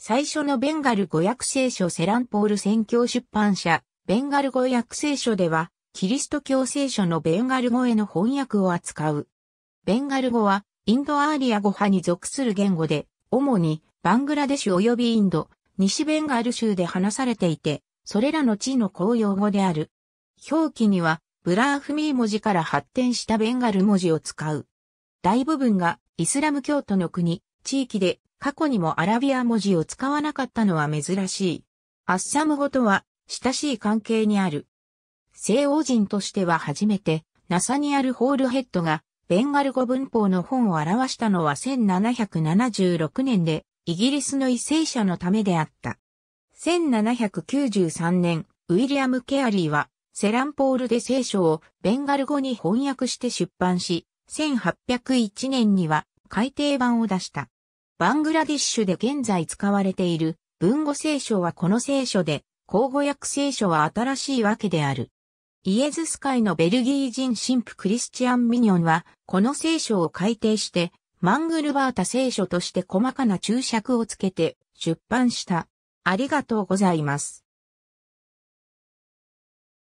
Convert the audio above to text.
最初のベンガル語訳聖書セランポール宣教出版社、ベンガル語訳聖書では、キリスト教聖書のベンガル語への翻訳を扱う。ベンガル語は、インドアーリア語派に属する言語で、主に、バングラデシュ及びインド、西ベンガル州で話されていて、それらの地の公用語である。表記には、ブラーフミー文字から発展したベンガル文字を使う。大部分がイスラム教徒の国、地域で過去にもアラビア文字を使わなかったのは珍しい。アッサム語とは親しい関係にある。西欧人としては初めて、ナサニアル・ホールヘッドがベンガル語文法の本を表したのは1776年で、イギリスの為政者のためであった。1793年、ウィリアム・ケアリーは、セランポールで聖書をベンガル語に翻訳して出版し、1801年には改訂版を出した。バングラディッシュで現在使われている文語聖書はこの聖書で、口語訳聖書は新しいわけである。イエズス会のベルギー人神父クリスチアン・ミニョンは、この聖書を改訂して、マングルバータ聖書として細かな注釈をつけて出版した。ありがとうございます。